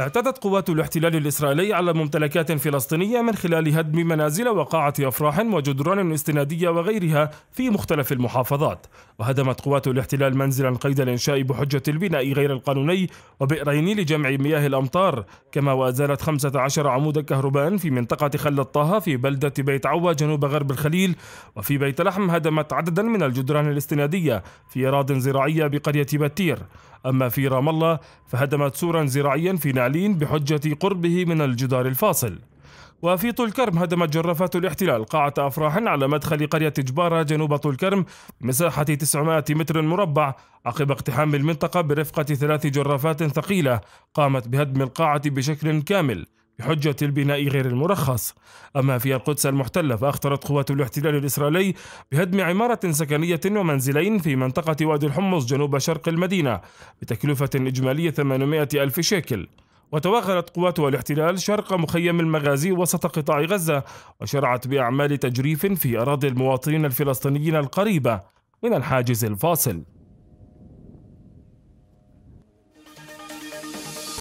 اعتدت قوات الاحتلال الإسرائيلي على ممتلكات فلسطينية من خلال هدم منازل وقاعة أفراح وجدران استنادية وغيرها في مختلف المحافظات وهدمت قوات الاحتلال منزلا قيد الإنشاء بحجة البناء غير القانوني وبئرين لجمع مياه الأمطار كما وأزالت 15 عمود كهرباء في منطقة خل الطه في بلدة بيت عوى جنوب غرب الخليل وفي بيت لحم هدمت عددا من الجدران الاستنادية في أراض زراعية بقرية بتير أما في رام الله فهدمت سورا زراعيا في نعلين بحجة قربه من الجدار الفاصل وفي طول كرم هدمت جرافات الاحتلال قاعة أفراح على مدخل قرية جبارة جنوب طول كرم مساحة 900 متر مربع عقب اقتحام المنطقة برفقة ثلاث جرافات ثقيلة قامت بهدم القاعة بشكل كامل بحجة البناء غير المرخص أما في القدس المحتلة فأخطرت قوات الاحتلال الإسرائيلي بهدم عمارة سكنية ومنزلين في منطقة وادي الحمص جنوب شرق المدينة بتكلفة إجمالية 800 ألف شيكل وتوغلت قوات الاحتلال شرق مخيم المغازي وسط قطاع غزة وشرعت بأعمال تجريف في أراضي المواطنين الفلسطينيين القريبة من الحاجز الفاصل